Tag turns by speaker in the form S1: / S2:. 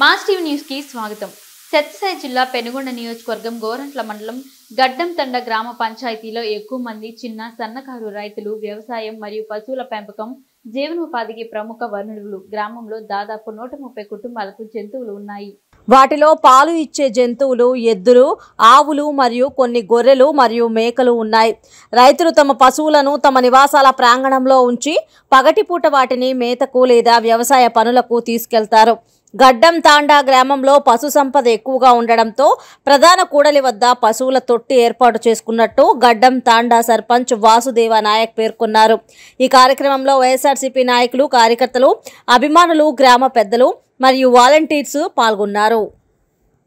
S1: మాస్టీవ్ news కి స్వాగతం సత్యసాయి జిల్లా పెనుగొండ నియోజకవర్గం గోరంట్ల మండలం గడ్డం తండ గ్రామ పంచాయతీలో ఎక్కువ మంది చిన్న సన్నకారు రైతులు వ్యవసాయం మరియు పశువుల పెంపకం జీవనోపాధికి ప్రముఖ వనరులు గ్రామంలో దాదాపు నూట ముప్పై కుటుంబాలకు జంతువులు ఉన్నాయి
S2: వాటిలో పాలు ఇచ్చే జంతువులు ఎద్దులు ఆవులు మరియు కొన్ని గొర్రెలు మరియు మేకలు ఉన్నాయి రైతులు తమ పశువులను తమ నివాసాల ప్రాంగణంలో ఉంచి పగటిపూట వాటిని మేతకు లేదా వ్యవసాయ పనులకు తీసుకెళ్తారు గడ్డం తాండా గ్రామంలో పశు సంపద ఎక్కువగా ఉండడంతో ప్రధాన కూడలి వద్ద పశువుల తొట్టి ఏర్పాటు చేసుకున్నట్టు గడ్డం తాండా సర్పంచ్ వాసుదేవ నాయక్ పేర్కొన్నారు ఈ కార్యక్రమంలో
S3: వైఎస్ఆర్సీపీ నాయకులు కార్యకర్తలు అభిమానులు గ్రామ పెద్దలు మరియు వాలంటీర్స్ పాల్గొన్నారు